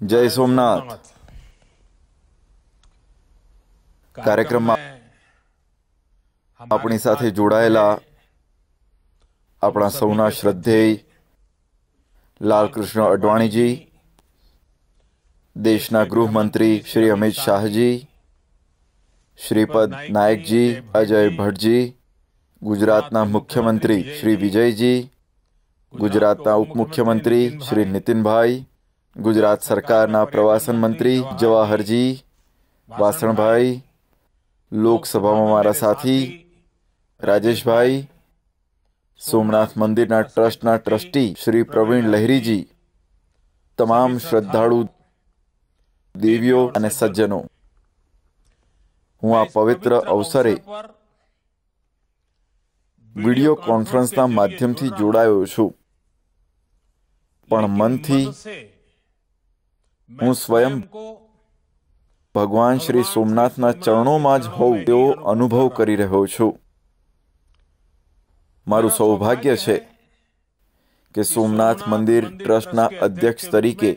જય સોમનાથ કાર્યક્રમમાં આપણી સાથે જોડાયેલા આપણા સૌના શ્રદ્ધેય લાલકૃષ્ણ અડવાણીજી દેશના ગૃહમંત્રી શ્રી અમિત શાહજી શ્રીપદ નાયકજી અજય ભટ્ટજી ગુજરાતના મુખ્યમંત્રી શ્રી વિજયજી ગુજરાતના ઉપમુખ્યમંત્રી શ્રી નીતિનભાઈ ગુજરાત સરકારના પ્રવાસન મંત્રી જવાહરજી વાસણભાઈ લોકસભામાં મારા સાથી રાજેશભાઈ સોમનાથ મંદિરના ટ્રસ્ટના ટ્રસ્ટી શ્રી પ્રવીણ લહેરીજી તમામ શ્રદ્ધાળુ દેવીઓ અને સજ્જનો હું આ પવિત્ર અવસરે વિડિયો કોન્ફરન્સના માધ્યમથી જોડાયો છું પણ મનથી હું સ્વયં ભગવાન શ્રી સોમનાથના ચરણોમાં જ હોઉં તેવો અનુભવ કરી રહ્યો છું મારું સૌભાગ્ય છે કે સોમનાથ મંદિર ટ્રસ્ટના અધ્યક્ષ તરીકે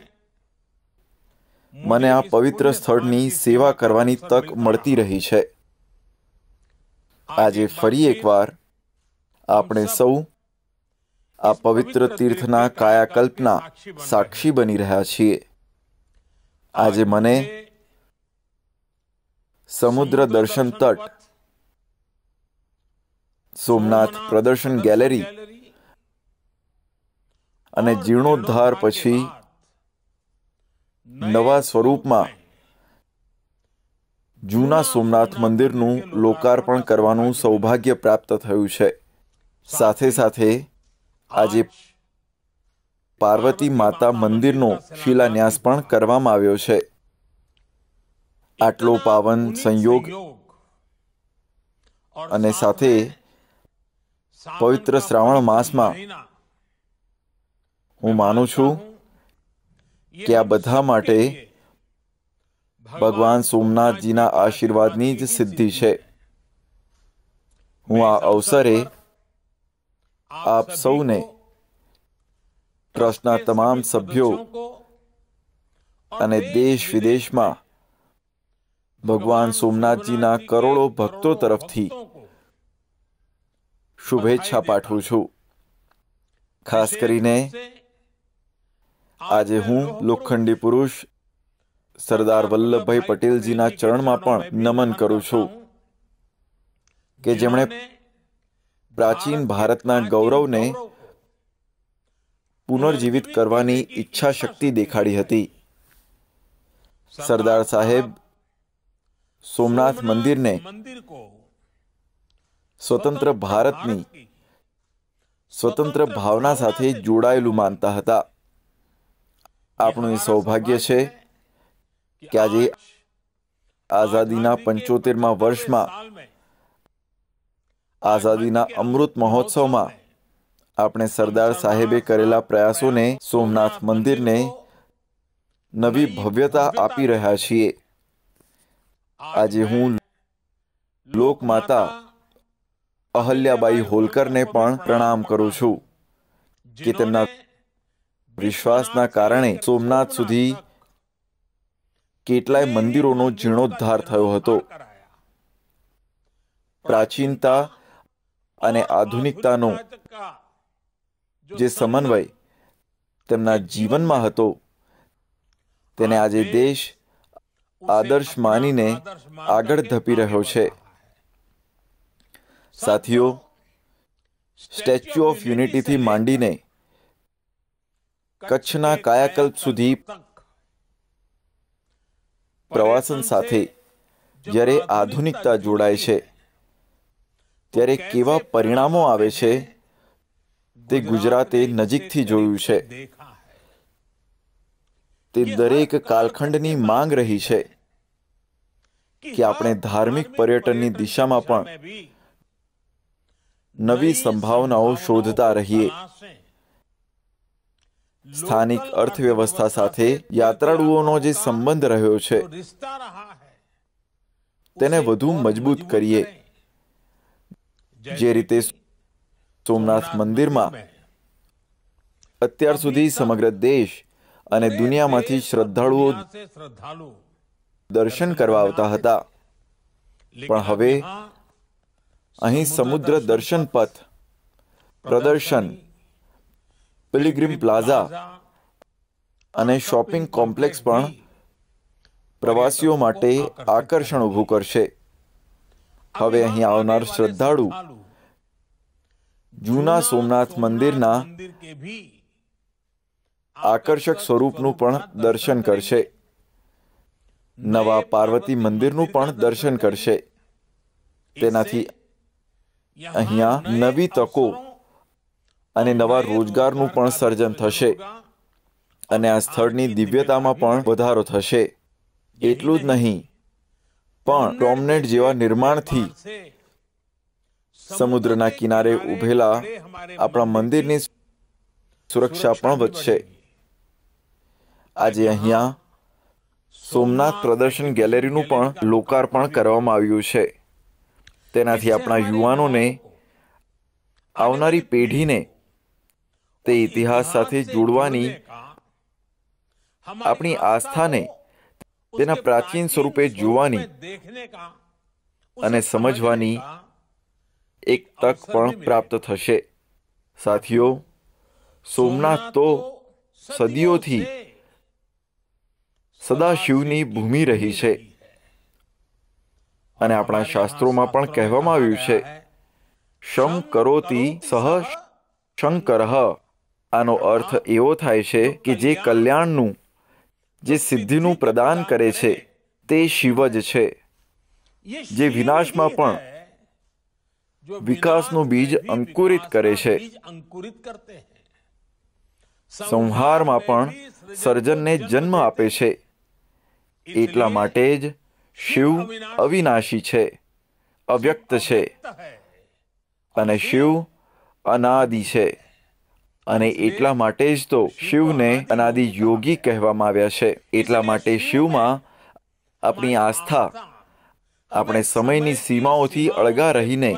મને આ પવિત્ર સ્થળની સેવા કરવાની તક મળતી રહી છે આજે ફરી એકવાર આપણે સૌ આ પવિત્ર તીર્થના કાયાકલ્પના સાક્ષી બની રહ્યા છીએ આજે મને સમુદ્ર દર્શન તટ સોમનાથ પ્રદર્શન ગેલેરી અને જીર્ણોદ્ધાર પછી નવા સ્વરૂપમાં જૂના સોમનાથ મંદિરનું લોકાર્પણ કરવાનું સૌભાગ્ય પ્રાપ્ત થયું છે સાથે સાથે આજે પાર્વતી માતા મંદિરનો શિલાન્યાસ પણ કરવામાં આવ્યો છે આટલો પાવન સંયોગ અને સાથે પવિત્ર શ્રાવણ માસમાં હું માનું છું કે આ બધા માટે ભગવાન સોમનાથજીના આશીર્વાદની જ સિદ્ધિ છે હું આ અવસરે આપ સૌને ટ્રસ્ટના તમામ સભ્યો અને દેશ વિદેશમાં ભગવાન સોમનાથજીના કરોડો ભક્તો તરફથી શુભેચ્છા પાઠવું છું ખાસ કરીને આજે હું લોખંડી પુરુષ સરદાર વલ્લભભાઈ પટેલજીના ચરણમાં પણ નમન કરું છું કે જેમણે પ્રાચીન ભારતના ગૌરવને પુનર્જીવિત કરવાની ઈચ્છા શક્તિ દેખાડી હતી સરદાર સાહેબ સોમનાથ મંદિરને સ્વતંત્ર ભારતની સ્વતંત્ર ભાવના સાથે જોડાયેલું માનતા હતા આપણું એ સૌભાગ્ય છે કે આજે આઝાદીના પંચોતેરમાં વર્ષમાં આઝાદીના અમૃત મહોત્સવમાં આપણે સરદાર સાહેબે કરેલા પ્રયાસોને સોમનાથ મંદિરને નવી ભવ્યતા આપી રહ્યા છીએ આજે હું લોકમાતા અહલ્યાબાઈ હોલકરને પણ પ્રણામ કરું છું કે તેમના વિશ્વાસના કારણે સોમનાથ સુધી કેટલાય મંદિરોનો જીર્ણોદ્ધાર થયો હતો પ્રાચીનતા અને આધુનિકતાનો જે સમન્વય તેમના જીવનમાં હતો તેને આજે દેશ આદર્શ માનીને આગળ ધપી રહ્યો છે સાથીઓ સ્ટેચ્યુ ઓફ યુનિટીથી માંડીને કચ્છના કાયાકલ્પ સુધી પ્રવાસન સાથે જ્યારે આધુનિકતા જોડાય છે ત્યારે કેવા પરિણામો આવે છે તે ગુજરાતે નજીકથી જોયું છે તે દરેક કાલખંડની માંગ રહી છે કે આપણે ધાર્મિક પર્યટનની દિશામાં પણ નવી સંભાવનાઓ શોધતા રહીએ સ્થાનિક અર્થવ્યવસ્થા સાથે યાત્રાળુઓનો જે સંબંધ રહ્યો છે તેને વધુ મજબૂત કરીએ જે રીતે સોમનાથ મંદિરમાં અત્યાર સુધી સમગ્ર દેશ અને દુનિયામાંથી શ્રદ્ધાળુઓ દર્શન કરવા આવતા હતા પણ હવે અહીં સમુદ્ર દર્શન પથ પ્રદર્શન પિલિગ્રીમ પ્લાઝા અને શોપિંગ કોમ્પ્લેક્સ પણ પ્રવાસીઓ માટે આકર્ષણ ઊભું કરશે હવે અહીં આવનાર શ્રદ્ધાળુ જૂના સોમનાથ મંદિરના આકર્ષક સ્વરૂપનું પણ દર્શન કરશે નવા પાર્વતી મંદિરનું પણ દર્શન કરશે તેનાથી અહીંયા નવી તકો અને નવા રોજગારનું પણ સર્જન થશે અને આ સ્થળની દિવ્યતામાં પણ વધારો થશે એટલું જ નહીં પણ ડોમનેટ જેવા નિર્માણથી સમુદ્રના કિનારે ઉભેલા આપણા મંદિરની સુરક્ષા પણ વધશે આજે અહીંયા સોમનાથ પ્રદર્શન ગેલેરીનું પણ લોકાર્પણ કરવામાં આવ્યું છે તેનાથી આપણા યુવાનોને આવનારી પેઢીને તે ઇતિહાસ સાથે જોડવાની આપણી આસ્થાને તેના પ્રાચીન સ્વરૂપે જોવાની અને સમજવાની એક તક પણ પ્રાપ્ત થશે સાથીઓ સોમનાથ તો સદીઓથી સદાશિવની ભૂમિ રહી છે અને આપણા શાસ્ત્રોમાં પણ કહેવામાં આવ્યું છે શમ કરોતી સહ શંકર આનો અર્થ એવો થાય છે કે જે કલ્યાણનું જે સિદ્ધિનું પ્રદાન કરે છે તે શિવ જ છે જે વિનાશમાં પણ વિકાસનું બીજ અંકુરિત કરે છે સંહારમાં પણ સર્જનને જન્મ આપે છે એટલા માટે જ શિવ અવિનાશી છે અવ્યક્ત છે અને શિવ અનાદિ છે અને એટલા માટે જ તો શિવને અનાદિ યોગી કહેવામાં આવ્યા છે એટલા માટે શિવમાં આપણી આસ્થા આપણે સમયની સીમાઓથી અળગા રહીને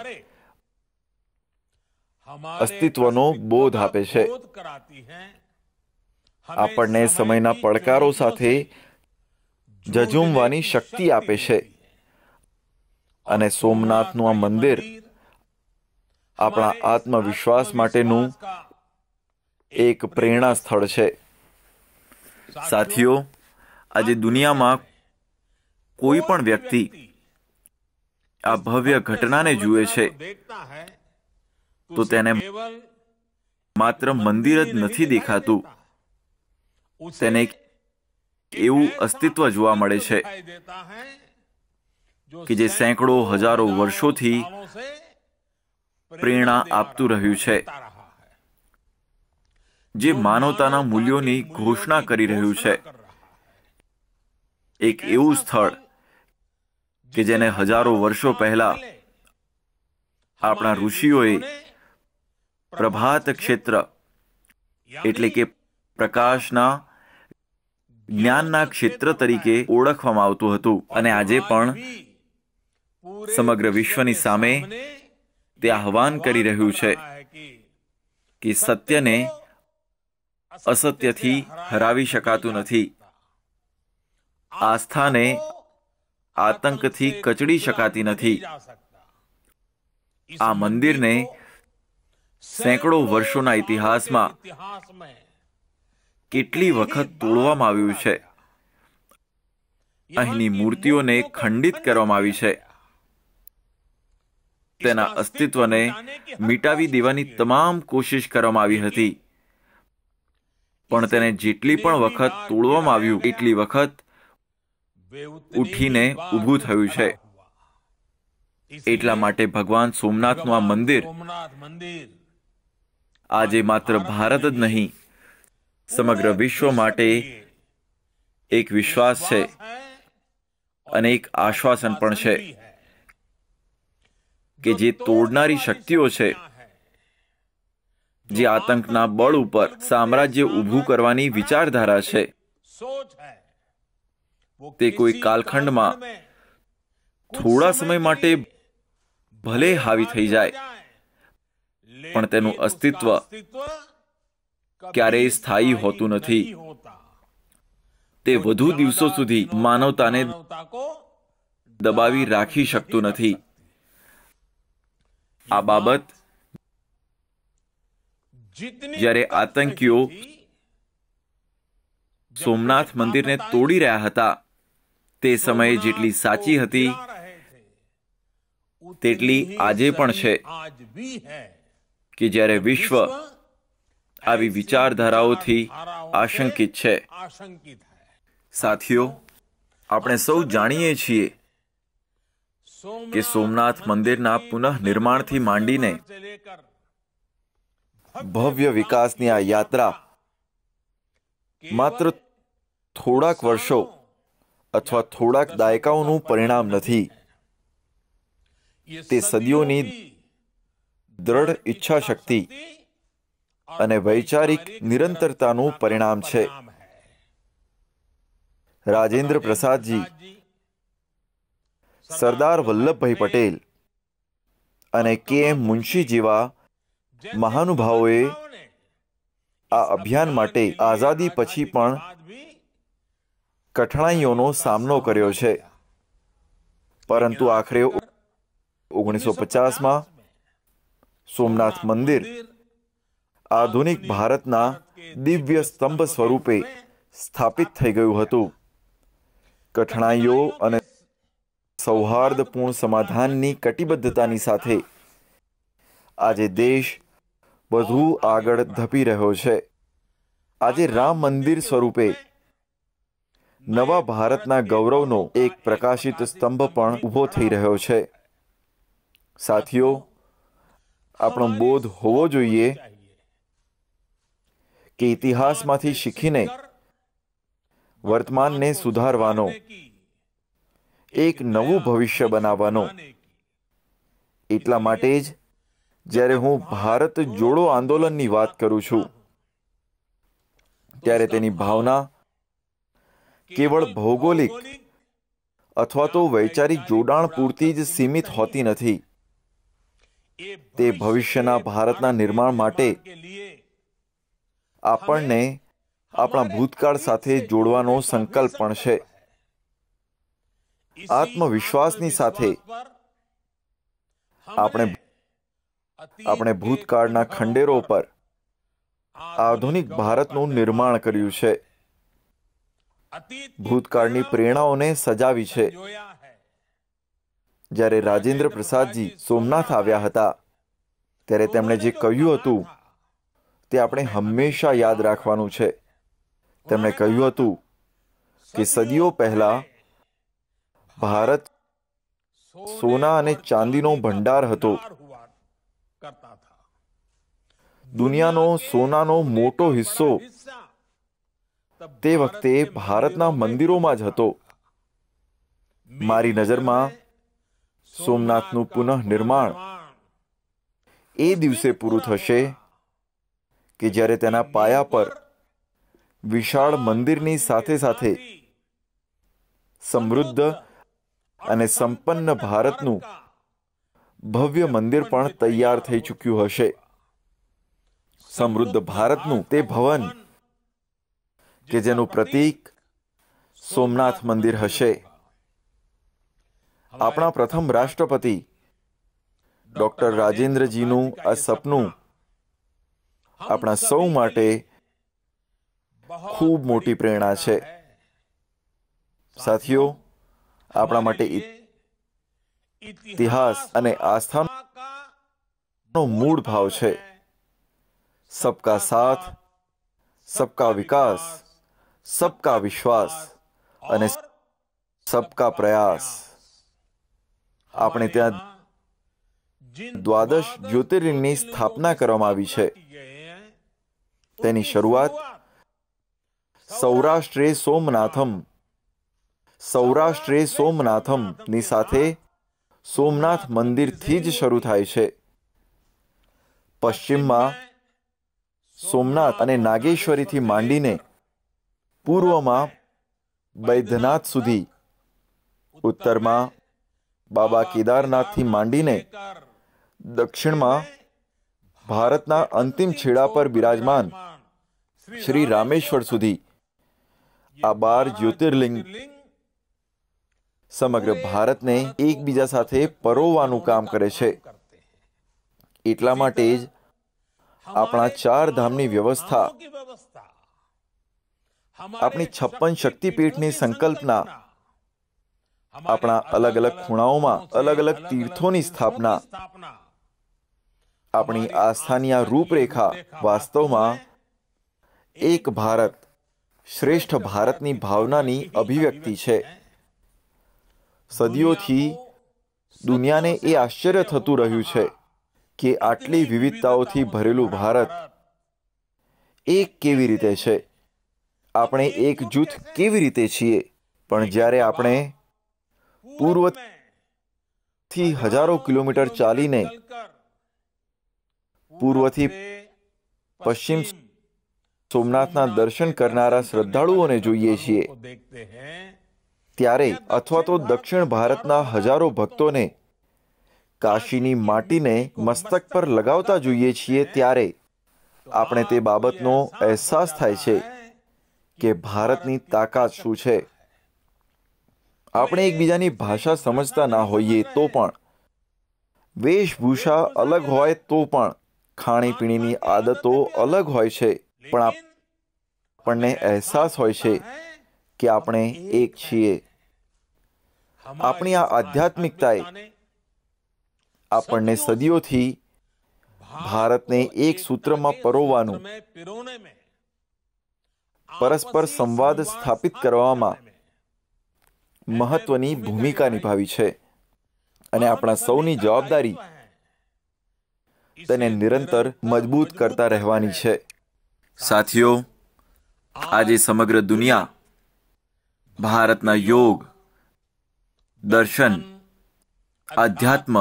અસ્તિત્વનો બોધ આપે છે આપણને સમયના પડકારો સાથે જજુમવાની શક્તિ આપે છે અને સોમનાથનું આ મંદિર આપણા આત્મવિશ્વાસ માટેનું એક પ્રેરણા સ્થળ છે સાથીઓ આજે દુનિયામાં કોઈ પણ વ્યક્તિ આ ભવ્ય ઘટનાને જુએ છે તો તેને માત્ર મંદિર જ નથી દેખાતું તેને એવું અસ્તિત્વ જોવા મળે છે કે જે સેંકડો હજારો વર્ષોથી પ્રેરણા આપતું રહ્યું છે જે માનવતાના મૂલ્યોની ઘોષણા કરી રહ્યું છે એક એવું સ્થળ કે જેને હજારો વર્ષો પહેલા આપણા ઋષિઓએ પ્રભાત ક્ષેત્ર એટલે કે પ્રકાશના જ્ઞાનના ક્ષેત્ર તરીકે ઓળખવામાં આવતું હતું અને આજે પણ સમગ્ર વિશ્વની સામે તે આહવાન કરી રહ્યું છે કે સત્યને અસત્યથી હરાવી શકાતું નથી આસ્થાને આતંકથી કચડી શકાતી નથી આ મંદિરને સેંકડો વર્ષોના ઇતિહાસમાં કેટલી વખત તોડવામાં આવ્યું છે અહીંની મૂર્તિઓને ખંડિત કરવામાં આવી છે તેના અસ્તિત્વને મિટાવી દેવાની તમામ કોશિશ કરવામાં આવી હતી પણ તેને જેટલી પણ વખત તોડવામાં આવ્યું એટલી વખત ઉઠીને ઊભું થયું છે એટલા માટે ભગવાન સોમનાથનું આ મંદિર આજે માત્ર ભારત જ નહીં સમગ્ર વિશ્વ માટે એક વિશ્વાસ છે અને એક આશ્વાસન પણ છે કે જે તોડનારી શક્તિઓ છે જે આતંકના બળ ઉપર સામ્રાજ્ય ઊભું કરવાની વિચારધારા છે તે કોઈ કાલખંડમાં થોડા સમય માટે ભલે હાવી થઈ જાય પણ તેનું અસ્તિત્વ ક્યારેય સ્થાયી હોતું નથી તે વધુ દિવસો સુધી માનવતાને દબાવી રાખી શકતું નથી આ બાબત જ્યારે આતંકીઓ સોમનાથ મંદિરને તોડી રહ્યા હતા તે સમયે જેટલી સાચી હતી તેટલી આજે પણ છે કે જ્યારે વિશ્વ આવી વિચારધારાઓથી આશંકિત છે સાથીઓ આપણે સૌ જાણીએ છીએ કે સોમનાથ મંદિરના પુનઃ માંડીને ભવ્ય વિકાસની આ યાત્રા માત્ર થોડાક વર્ષો અથવા થોડાક દાયકાઓનું પરિણામ નથી તે સદીઓની દ્રઢ શક્તિ અને વૈચારિક નિરંતરતાનું પરિણામ છે રાજેન્દ્ર પ્રસાદજી સરદાર વલ્લભભાઈ પટેલ અને કે એમ મુનશી જેવા મહાનુભાવોએ આ અભિયાન માટે આઝાદી પછી પણ કઠણાઈઓનો સામનો કર્યો છે પરંતુ આખરે ઓગણીસો પચાસમાં સોમનાથ મંદિર આધુનિક ભારતના દિવ્ય સ્તંભ સ્વરૂપે સ્થાપિત થઈ ગયું હતું કઠણાઈઓ અને સૌહાર્દપૂર્ણ સમાધાનની કટિબદ્ધતાની સાથે આજે દેશ વધુ આગળ ધપી રહ્યો છે આજે રામ મંદિર સ્વરૂપે નવા ભારતના ગૌરવનો એક પ્રકાશિત સ્તંભ પણ ઊભો થઈ રહ્યો છે સાથીઓ આપણો બોધ હોવો જોઈએ કે ઇતિહાસમાંથી શીખીને વર્તમાનને સુધારવાનો એક નવું ભવિષ્ય બનાવવાનો એટલા માટે જ જ્યારે હું ભારત જોડો આંદોલનની વાત કરું છું ત્યારે તેની ભાવના કેવળ ભૌગોલિક અથવા તો વૈચારિક જોડાણ પૂરતી જ સીમિત હોતી નથી તે ભવિષ્યના ભારતના નિર્માણ માટે આપણને આપણા ભૂતકાળ સાથે જોડવાનો સંકલ્પ પણ છે આત્મવિશ્વાસની સાથે આપણે આપણે ભૂતકાળના ખંડેરો પર આધુનિક ભારતનું નિર્માણ કર્યું છે ભૂતકાળની પ્રેરણાઓને સજાવી છે જ્યારે રાજેન્દ્ર પ્રસાદજી સોમનાથ આવ્યા હતા ત્યારે તેમણે જે કહ્યું હતું તે આપણે હંમેશા યાદ રાખવાનું છે તેમણે કહ્યું હતું કે સદીઓ પહેલાં ભારત સોના અને ચાંદીનો ભંડાર હતો દુનિયાનો સોનાનો મોટો હિસ્સો તે વખતે ભારતના મંદિરોમાં જ હતો મારી નજરમાં સોમનાથનું પુનઃ નિર્માણ એ દિવસે પૂરું થશે કે જ્યારે તેના પાયા પર વિશાળ મંદિરની સાથે સાથે સમૃદ્ધ અને સંપન્ન ભારતનું ભવ્ય મંદિર પણ તૈયાર થઈ ચૂક્યું હશે સમૃદ્ધ ભારતનું તે ભવન કે જેનું પ્રતીક સોમનાથ મંદિર હશે આપણા પ્રથમ રાષ્ટ્રપતિ ડૉક્ટર રાજેન્દ્રજીનું આ સપનું આપણા સૌ માટે ખૂબ મોટી પ્રેરણા છે સાથીઓ આપણા માટે ઇતિહાસ અને આસ્થાનો મૂળ ભાવ છે સબકા સાથ સબકા વિકાસ સબકા વિશ્વાસ અને સબકા પ્રયાસ આપણે ત્યાં દ્વાદશ જ્યોતિર્લિંગની સ્થાપના કરવામાં આવી છે તેની શરૂઆત સૌરાષ્ટ્રે સોમનાથમ સૌરાષ્ટ્રે સોમનાથમ ની સાથે સોમનાથ મંદિરથી જ શરૂ થાય છે પશ્ચિમમાં સોમનાથ અને નાગેશ્વરીથી માંડીને પૂર્વમાં બૈદ્યનાથ સુધી ઉત્તરમાં બાબા કેદારનાથથી માંડીને દક્ષિણમાં ભારતના અંતિમ છેડા પર બિરાજમાન શ્રી રામેશ્વર સુધી આ બાર જ્યોતિર્લિંગ સમગ્ર ભારતને એકબીજા સાથે પરોવવાનું કામ કરે છે એટલા માટે જ આપણા ચાર ધામની વ્યવસ્થા આપણી છપ્પન શક્તિપીઠની સંકલ્પના આપણા અલગ અલગ ખૂણાઓમાં અલગ અલગ તીર્થોની સ્થાપના આપણી આસ્થાની આ રૂપરેખા વાસ્તવમાં એક ભારત શ્રેષ્ઠ ભારતની ભાવનાની અભિવ્યક્તિ છે સદીઓથી દુનિયાને એ આશ્ચર્ય થતું રહ્યું છે કે આટલી વિવિધતાઓથી ભરેલું ભારત એક કેવી રીતે છે આપણે એક જૂથ કેવી રીતે છીએ પણ જ્યારે આપણે પૂર્વથી હજારો કિલોમીટર ચાલીને પૂર્વથી પશ્ચિમ સોમનાથના દર્શન કરનારા શ્રદ્ધાળુઓને જોઈએ છીએ ત્યારે અથવા તો દક્ષિણ ભારતના હજારો ભક્તોને કાશીની માટીને મસ્તક પર લગાવતા જોઈએ છીએ ત્યારે આપણે તે બાબતનો અહેસાસ થાય છે કે ભારતની તાકાત શું છે આપણે એકબીજાની ભાષા સમજતા ના હોઈએ તો પણ વેશભૂષા અલગ હોય તો પણ ખાણીપીણીની આદતો અલગ હોય છે પણ આપણને અહેસાસ હોય છે કે આપણે એક છીએ આપણી આ આધ્યાત્મિકતાએ આપણને સદીઓથી ભારતને એક સૂત્રમાં પરોવવાનું પરસ્પર સંવાદ સ્થાપિત કરવામાં મહત્વની ભૂમિકા નિભાવી છે અને આપણા સૌની જવાબદારી તેને નિરંતર મજબૂત કરતા રહેવાની છે સાથીઓ આજે સમગ્ર દુનિયા ભારતના યોગ દર્શન આધ્યાત્મ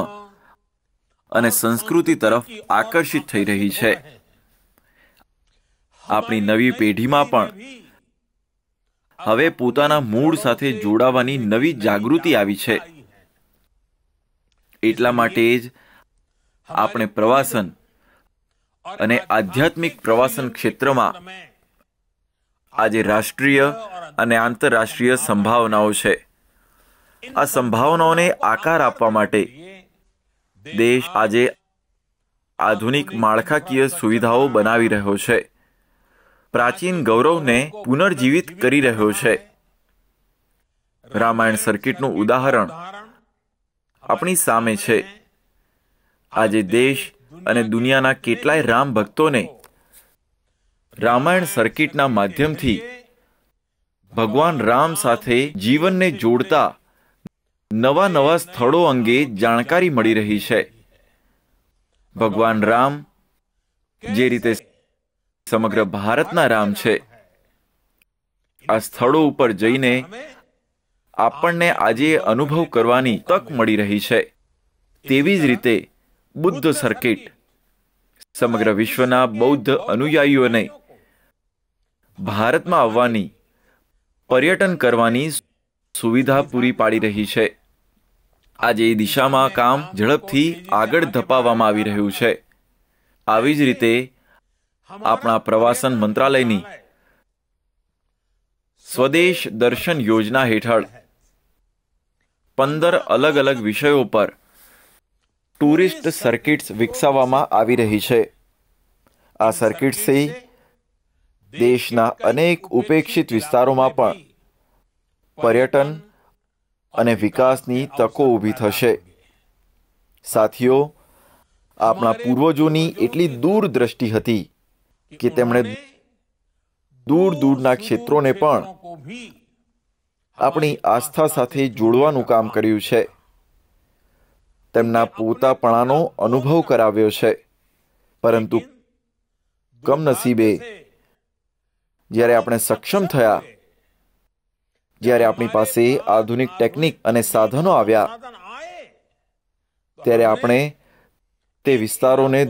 અને સંસ્કૃતિ તરફ આકર્ષિત થઈ રહી છે આપણી નવી પેઢીમાં પણ હવે પોતાના મૂળ સાથે જોડાવાની નવી જાગૃતિ આવી છે એટલા માટે જ આપણે પ્રવાસન અને આધ્યાત્મિક પ્રવાસન ક્ષેત્રમાં આજે રાષ્ટ્રીય અને આંતરરાષ્ટ્રીય સંભાવનાઓ છે આ સંભાવનાઓને આકાર આપવા માટે દેશ આજે આધુનિક માળખાકીય સુવિધાઓ બનાવી રહ્યો છે પ્રાચીન ગૌરવને પુનર્જીવિત કરી રહ્યો છે રામાયણ સર્કિટનું ઉદાહરણ આપણી સામે છે આજે દેશ અને દુનિયાના કેટલાય રામ ભક્તોને રામાયણ સર્કિટના માધ્યમથી ભગવાન રામ સાથે જીવનને જોડતા નવા નવા સ્થળો અંગે જાણકારી મળી રહી છે ભગવાન રામ જે રીતે સમગ્ર ભારતના રામ છે આ સ્થળો ઉપર જઈને આપણને આજે અનુભવ કરવાની તક મળી રહી છે તેવી જ રીતે બુદ્ધ સર્કિટ સમગ્ર વિશ્વના બૌદ્ધ અનુયાયીઓને ભારતમાં આવવાની પર્યટન કરવાની સુવિધા પૂરી પાડી રહી છે આજે એ દિશામાં કામ ઝડપથી આગળ ધપાવવામાં આવી રહ્યું છે આવી જ રીતે આપણા પ્રવાસન મંત્રાલયની સ્વદેશ દર્શન યોજના હેઠળ પંદર અલગ અલગ વિષયો પર ટુરિસ્ટ સર્કિટ્સ વિકસાવવામાં આવી રહી છે આ સર્કિટ્સથી દેશના અનેક ઉપેક્ષિત વિસ્તારોમાં પણ પર્યટન અને વિકાસની તકો ઊભી થશે સાથીઓ આપણા પૂર્વજોની એટલી દૂરદ્રષ્ટિ હતી કે તેમણે દૂર દૂરના ક્ષેત્રોને પણ આપણી આસ્થા સાથે જોડવાનું કામ કર્યું છે તેમના પોતાપણાનો અનુભવ કરાવ્યો છે પરંતુ કમનસીબે જ્યારે આપણે સક્ષમ થયા જ્યારે આપણી પાસે આધુનિક ટેકનિક અને સાધનો આવ્યા ત્યારે આપણે તે વિસ્તારોને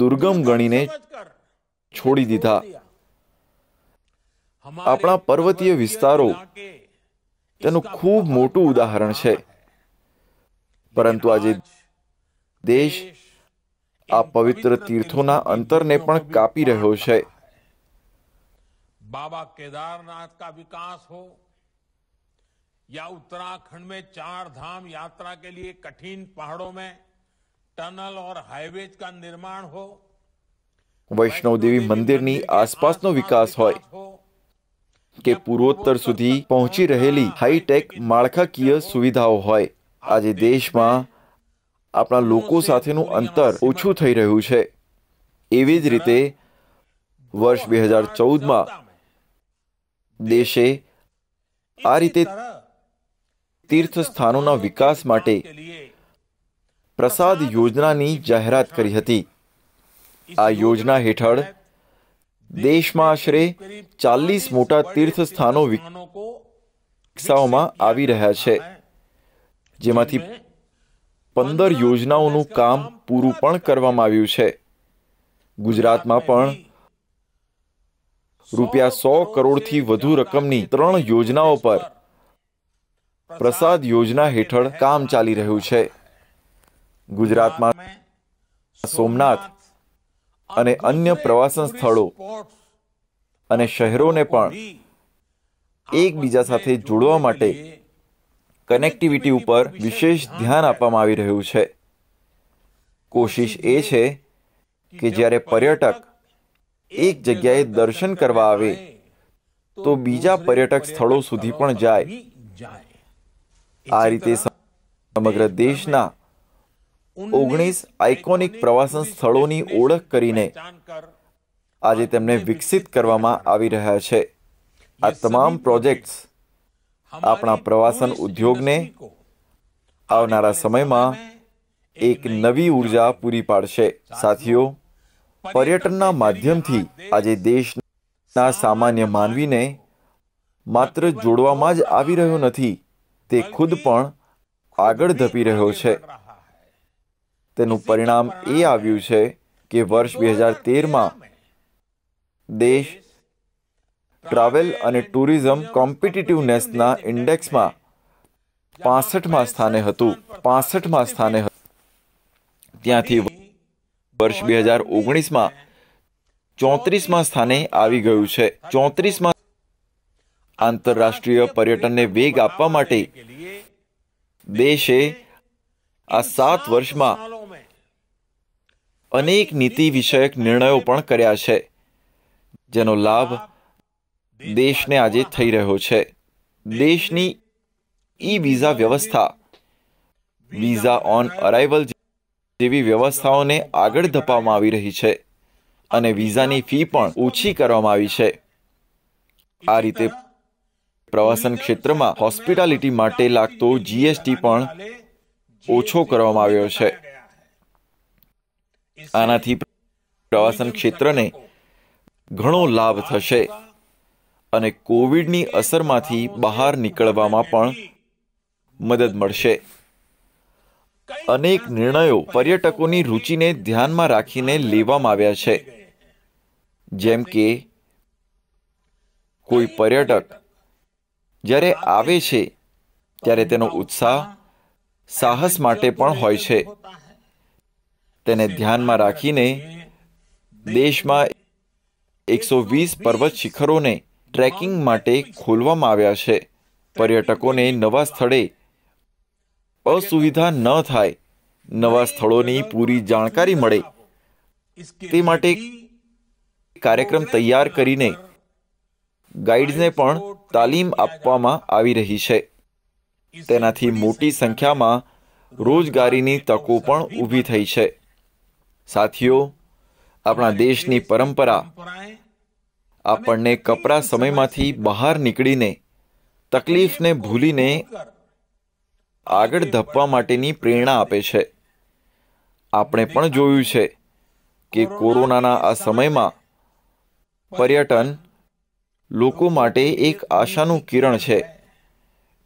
દુર્ગમ ગણીને છોડી દીધા આપણા પર્વતીય વિસ્તારો તેનું ખૂબ મોટું ઉદાહરણ છે પરંતુ આજે દેશ આ પવિત્ર તીર્થોના અંતરને પણ કાપી રહ્યો છે બાબા કેદારનાથ કા વિકાસ હો યા ઉત્તરાખંડ में ચાર ધામ યાત્રા કે लिए કઠિન પહાડો में ટનલ ઓર હાઈવેજ કા નિર્માણ હો વૈષ્ણવ મંદિરની આસપાસનો વિકાસ હોય કે પૂર્વોત્તર સુધી પહોંચી રહેલી હાઈટેક માળખાકીય સુવિધાઓ હોય આજે દેશમાં આપણા લોકો સાથેનું અંતર ઓછું થઈ રહ્યું છે એવી જ રીતે વર્ષ બે હજાર ચૌદમાં દેશે આ રીતે તીર્થ સ્થાનોના વિકાસ માટે પ્રસાદ યોજનાની જાહેરાત કરી હતી આ યોજના હેઠળ દેશમાં આશરે ચાલીસ મોટા તીર્થ તીર્થસ્થાનો વિકસાવવામાં આવી રહ્યા છે જેમાંથી પંદર યોજનાઓનું કામ પૂરું પણ કરવામાં આવ્યું છે ગુજરાતમાં પણ રૂપિયા સો કરોડથી વધુ રકમની ત્રણ યોજનાઓ પર પ્રસાદ યોજના હેઠળ કામ ચાલી રહ્યું છે ગુજરાતમાં સોમનાથ અને અન્ય પ્રવાસન સ્થળો અને શહેરોને પણ એકબીજા સાથે જોડવા માટે કનેક્ટિવિટી ઉપર વિશેષ ધ્યાન આપવામાં આવી રહ્યું છે કોશિશ એ છે કે જ્યારે પર્યટક એક જગ્યાએ દર્શન કરવા આવે તો બીજા પર્યટક સ્થળો સુધી પણ જાય આ રીતે સમગ્ર દેશના ઓગણીસ આઇકોનિક પ્રવાસન સ્થળોની ઓળખ કરીને આજે તેમને વિકસિત કરવામાં આવી રહ્યા છે આ તમામ પ્રોજેક્ટ્સ આપણા પ્રવાસન ઉદ્યોગને આવનારા સમયમાં એક નવી ઉર્જા પૂરી પાડશે સાથીઓ પર્યટનના માધ્યમથી આજે દેશના સામાન્ય માનવીને માત્ર જોડવામાં જ આવી રહ્યો નથી તે ખુદ પણ આગળ ધપી રહ્યો છે તેનું પરિણામ એ આવ્યું છે કે વર્ષ બે હજાર તેરમાં દેશ ટ્રાવેલ અને ટુરિઝમ કોમ્પિટિટિવનેસના ઇન્ડેક્સમાં પાસઠમાં સ્થાને હતું પાસઠમાં સ્થાને ત્યાંથી વર્ષ બે હજાર ઓગણીસમાં ચોત્રીસમાં સ્થાને આવી ગયું છે ચોત્રીસમાં આંતરરાષ્ટ્રીય પર્યટનને વેગ આપવા માટે દેશે આ સાત વર્ષમાં અનેક નીતિ વિષયક નિર્ણયો પણ કર્યા છે જેનો લાભ દેશને આજે થઈ રહ્યો છે દેશની ઈ વિઝા વ્યવસ્થા વિઝા ઓન અરાઇવલ જેવી વ્યવસ્થાઓને આગળ ધપાવવામાં આવી રહી છે અને વિઝાની ફી પણ ઓછી કરવામાં આવી છે આ રીતે પ્રવાસન ક્ષેત્રમાં હોસ્પિટાલિટી માટે લાગતો જીએસટી પણ ઓછો કરવામાં આવ્યો છે આનાથી પ્રવાસન ક્ષેત્રને ઘણો લાભ થશે અને કોવિડની અસરમાંથી બહાર નીકળવામાં પણ મદદ મળશે અનેક નિર્ણયો પર્યટકોની રુચિને ધ્યાનમાં રાખીને લેવામાં આવ્યા છે જેમ કે કોઈ પર્યટક જ્યારે આવે છે ત્યારે તેનો ઉત્સાહ સાહસ માટે પણ હોય છે તેને ધ્યાનમાં રાખીને દેશમાં એકસો વીસ પર્વત શિખરોને ટ્રેકિંગ માટે ખોલવામાં આવ્યા છે પર્યટકોને નવા સ્થળે અસુવિધા ન થાય નવા સ્થળોની પૂરી જાણકારી મળે તે માટે કાર્યક્રમ તૈયાર કરીને ગાઈડ્સને પણ તાલીમ આપવામાં આવી રહી છે તેનાથી મોટી સંખ્યામાં રોજગારીની તકો પણ ઊભી થઈ છે સાથીઓ આપણા દેશની પરંપરા આપણને કપરા સમયમાંથી બહાર નીકળીને તકલીફને ભૂલીને આગળ ધપવા માટેની પ્રેરણા આપે છે આપણે પણ જોયું છે કે કોરોનાના આ સમયમાં પર્યટન લોકો માટે એક આશાનું કિરણ છે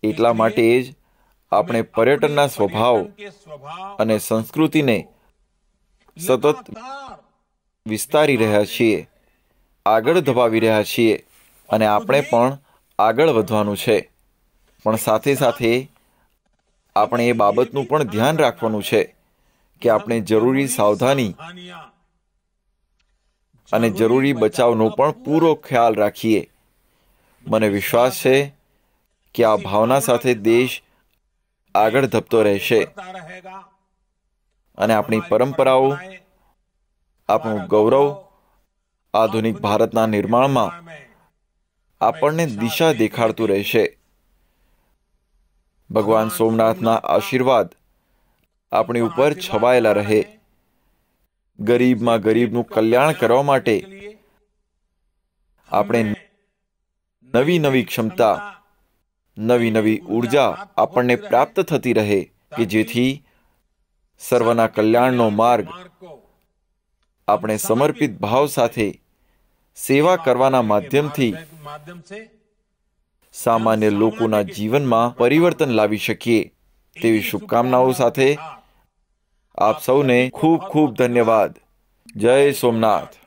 એટલા માટે જ આપણે પર્યટનના સ્વભાવ અને સંસ્કૃતિને સતત વિસ્તારી રહ્યા છીએ આગળ ધપાવી રહ્યા છીએ અને આપણે પણ આગળ વધવાનું છે પણ સાથે સાથે આપણે એ બાબતનું પણ ધ્યાન રાખવાનું છે કે આપણે જરૂરી સાવધાની અને જરૂરી બચાવનો પણ પૂરો ખ્યાલ રાખીએ મને વિશ્વાસ છે કે આ ભાવના સાથે દેશ આગળ ધપતો રહેશે અને આપણી પરંપરાઓ આપણું ગૌરવ આધુનિક ભારતના નિર્માણમાં આપણને દિશા દેખાડતું રહેશે ભગવાન સોમનાથના આશીર્વાદ આપણી ઉપર છવાયેલા રહે ગરીબમાં ગરીબનું કલ્યાણ કરવા માટે આપણે નવી નવી ક્ષમતા નવી નવી ઉર્જા આપણને પ્રાપ્ત થતી રહે કે જેથી સર્વના કલ્યાણનો માર્ગ આપણે સમર્પિત ભાવ સાથે સેવા કરવાના માધ્યમથી સામાન્ય લોકોના જીવનમાં પરિવર્તન લાવી શકીએ તેવી શુભકામનાઓ સાથે આપ સૌને ખૂબ ખૂબ ધન્યવાદ જય સોમનાથ